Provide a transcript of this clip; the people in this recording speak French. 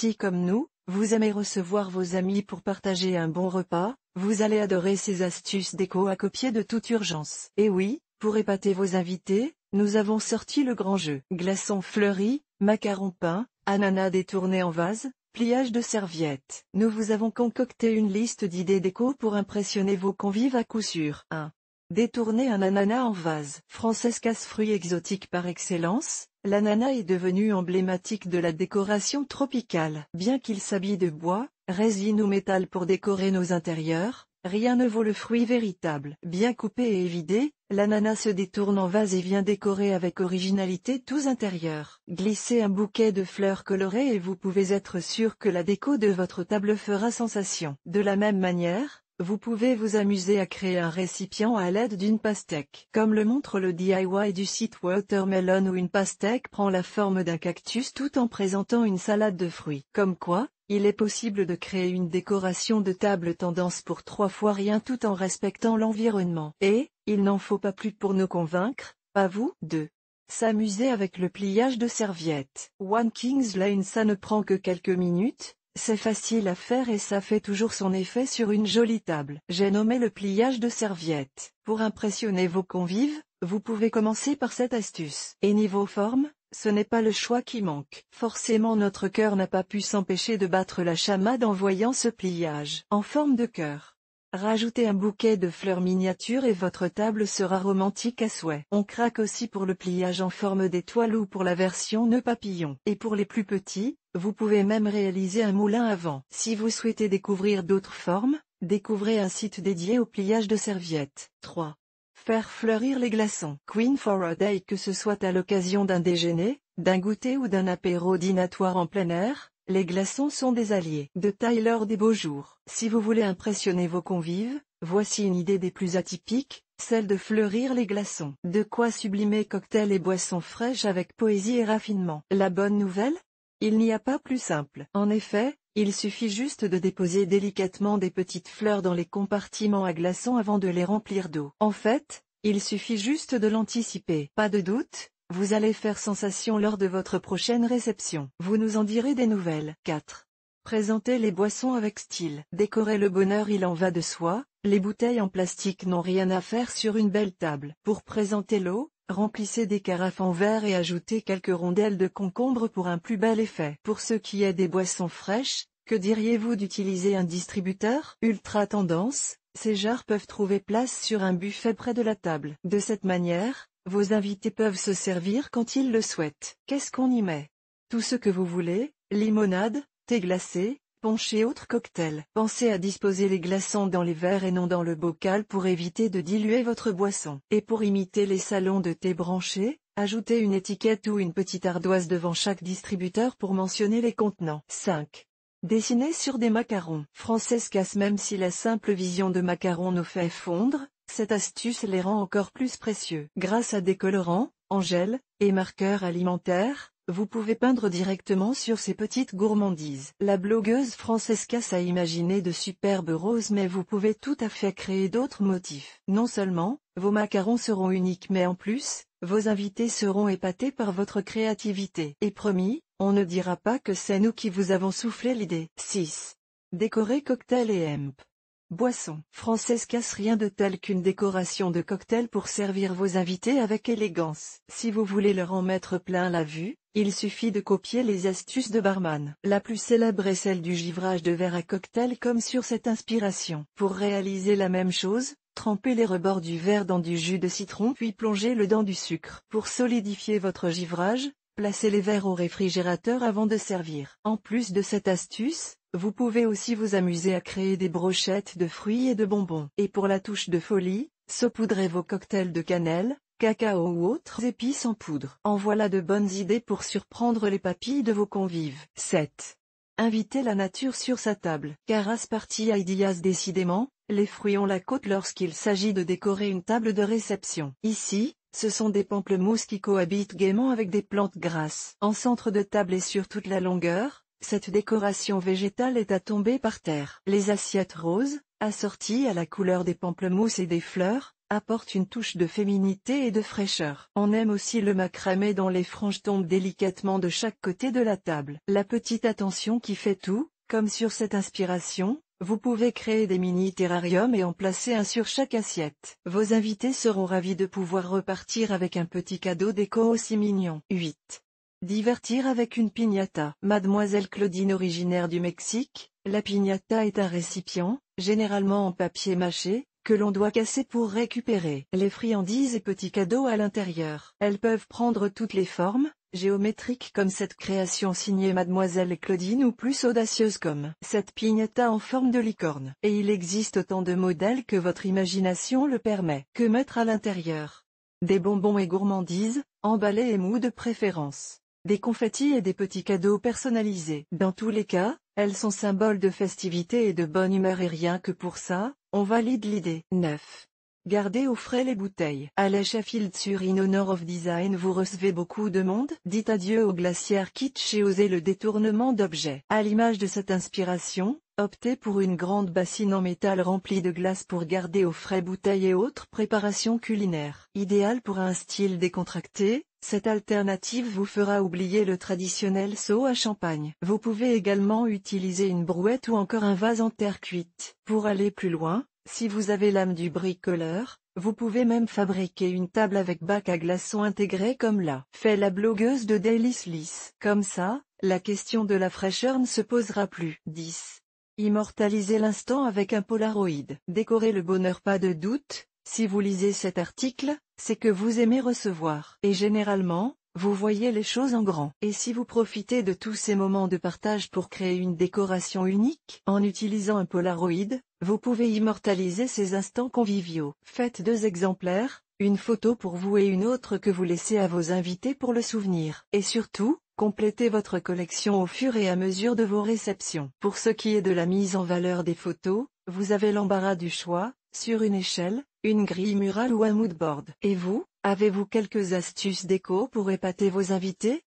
Si comme nous, vous aimez recevoir vos amis pour partager un bon repas, vous allez adorer ces astuces déco à copier de toute urgence. Et oui, pour épater vos invités, nous avons sorti le grand jeu. Glaçons fleuris, macarons peints, ananas détournés en vase, pliage de serviettes. Nous vous avons concocté une liste d'idées déco pour impressionner vos convives à coup sûr. 1. Détourner un ananas en vase. casse fruit exotique par excellence, l'ananas est devenu emblématique de la décoration tropicale. Bien qu'il s'habille de bois, résine ou métal pour décorer nos intérieurs, rien ne vaut le fruit véritable. Bien coupé et évidé, l'ananas se détourne en vase et vient décorer avec originalité tous intérieurs. Glissez un bouquet de fleurs colorées et vous pouvez être sûr que la déco de votre table fera sensation. De la même manière, vous pouvez vous amuser à créer un récipient à l'aide d'une pastèque. Comme le montre le DIY du site Watermelon où une pastèque prend la forme d'un cactus tout en présentant une salade de fruits. Comme quoi, il est possible de créer une décoration de table tendance pour trois fois rien tout en respectant l'environnement. Et, il n'en faut pas plus pour nous convaincre, pas vous, de s'amuser avec le pliage de serviettes. One King's Lane ça ne prend que quelques minutes, c'est facile à faire et ça fait toujours son effet sur une jolie table. J'ai nommé le pliage de serviette. Pour impressionner vos convives, vous pouvez commencer par cette astuce. Et niveau forme, ce n'est pas le choix qui manque. Forcément notre cœur n'a pas pu s'empêcher de battre la chamade en voyant ce pliage. En forme de cœur. Rajoutez un bouquet de fleurs miniatures et votre table sera romantique à souhait. On craque aussi pour le pliage en forme d'étoile ou pour la version nœud papillon. Et pour les plus petits, vous pouvez même réaliser un moulin avant. Si vous souhaitez découvrir d'autres formes, découvrez un site dédié au pliage de serviettes. 3. Faire fleurir les glaçons. Queen for a Day que ce soit à l'occasion d'un déjeuner, d'un goûter ou d'un apéro dînatoire en plein air, les glaçons sont des alliés. De Tyler des beaux jours. Si vous voulez impressionner vos convives, voici une idée des plus atypiques, celle de fleurir les glaçons. De quoi sublimer cocktails et boissons fraîches avec poésie et raffinement. La bonne nouvelle, il n'y a pas plus simple. En effet, il suffit juste de déposer délicatement des petites fleurs dans les compartiments à glaçons avant de les remplir d'eau. En fait, il suffit juste de l'anticiper. Pas de doute, vous allez faire sensation lors de votre prochaine réception. Vous nous en direz des nouvelles. 4. Présentez les boissons avec style. Décorez le bonheur il en va de soi, les bouteilles en plastique n'ont rien à faire sur une belle table. Pour présenter l'eau, Remplissez des carafes en verre et ajoutez quelques rondelles de concombre pour un plus bel effet. Pour ce qui est des boissons fraîches, que diriez-vous d'utiliser un distributeur Ultra tendance, ces jars peuvent trouver place sur un buffet près de la table. De cette manière, vos invités peuvent se servir quand ils le souhaitent. Qu'est-ce qu'on y met Tout ce que vous voulez, limonade, thé glacé, ponche et autres cocktails. Pensez à disposer les glaçons dans les verres et non dans le bocal pour éviter de diluer votre boisson. Et pour imiter les salons de thé branchés, ajoutez une étiquette ou une petite ardoise devant chaque distributeur pour mentionner les contenants. 5. Dessiner sur des macarons. français casse même si la simple vision de macarons nous fait fondre, cette astuce les rend encore plus précieux. Grâce à des colorants, en gel, et marqueurs alimentaires, vous pouvez peindre directement sur ces petites gourmandises. La blogueuse Francesca a imaginé de superbes roses mais vous pouvez tout à fait créer d'autres motifs. Non seulement, vos macarons seront uniques mais en plus, vos invités seront épatés par votre créativité. Et promis, on ne dira pas que c'est nous qui vous avons soufflé l'idée. 6. Décorer cocktail et hemp. Boisson. Francesca's rien de tel qu'une décoration de cocktail pour servir vos invités avec élégance. Si vous voulez leur en mettre plein la vue, il suffit de copier les astuces de barman. La plus célèbre est celle du givrage de verre à cocktail comme sur cette inspiration. Pour réaliser la même chose, trempez les rebords du verre dans du jus de citron puis plongez le dans du sucre. Pour solidifier votre givrage, placez les verres au réfrigérateur avant de servir. En plus de cette astuce, vous pouvez aussi vous amuser à créer des brochettes de fruits et de bonbons. Et pour la touche de folie, saupoudrez vos cocktails de cannelle, cacao ou autres épices en poudre. En voilà de bonnes idées pour surprendre les papilles de vos convives. 7. Invitez la nature sur sa table. Car à idias décidément, les fruits ont la côte lorsqu'il s'agit de décorer une table de réception. Ici, ce sont des pamplemousses qui cohabitent gaiement avec des plantes grasses. En centre de table et sur toute la longueur, cette décoration végétale est à tomber par terre. Les assiettes roses, assorties à la couleur des pamplemousses et des fleurs, apporte une touche de féminité et de fraîcheur. On aime aussi le macramé dont les franges tombent délicatement de chaque côté de la table. La petite attention qui fait tout, comme sur cette inspiration, vous pouvez créer des mini terrariums et en placer un sur chaque assiette. Vos invités seront ravis de pouvoir repartir avec un petit cadeau déco aussi mignon. 8. Divertir avec une piñata. Mademoiselle Claudine originaire du Mexique, la piñata est un récipient, généralement en papier mâché, que l'on doit casser pour récupérer les friandises et petits cadeaux à l'intérieur. Elles peuvent prendre toutes les formes, géométriques comme cette création signée Mademoiselle Claudine ou plus audacieuse comme cette pignetta en forme de licorne. Et il existe autant de modèles que votre imagination le permet. Que mettre à l'intérieur Des bonbons et gourmandises, emballés et mous de préférence. Des confettis et des petits cadeaux personnalisés. Dans tous les cas, elles sont symboles de festivité et de bonne humeur et rien que pour ça, on valide l'idée. 9. Gardez au frais les bouteilles. la Sheffield sur In Honor of Design vous recevez beaucoup de monde. Dites adieu aux glacières kitsch et osez le détournement d'objets. À l'image de cette inspiration, optez pour une grande bassine en métal remplie de glace pour garder au frais bouteilles et autres préparations culinaires. Idéal pour un style décontracté, cette alternative vous fera oublier le traditionnel seau à champagne. Vous pouvez également utiliser une brouette ou encore un vase en terre cuite. Pour aller plus loin, si vous avez l'âme du bricoleur, vous pouvez même fabriquer une table avec bac à glaçons intégré comme l'a fait la blogueuse de Daily Sliss. Comme ça, la question de la fraîcheur ne se posera plus. 10. Immortaliser l'instant avec un Polaroid. Décorer le bonheur pas de doute, si vous lisez cet article, c'est que vous aimez recevoir. Et généralement, vous voyez les choses en grand. Et si vous profitez de tous ces moments de partage pour créer une décoration unique, en utilisant un Polaroid, vous pouvez immortaliser ces instants conviviaux. Faites deux exemplaires, une photo pour vous et une autre que vous laissez à vos invités pour le souvenir. Et surtout, complétez votre collection au fur et à mesure de vos réceptions. Pour ce qui est de la mise en valeur des photos, vous avez l'embarras du choix, sur une échelle, une grille murale ou un moodboard. Et vous, avez-vous quelques astuces déco pour épater vos invités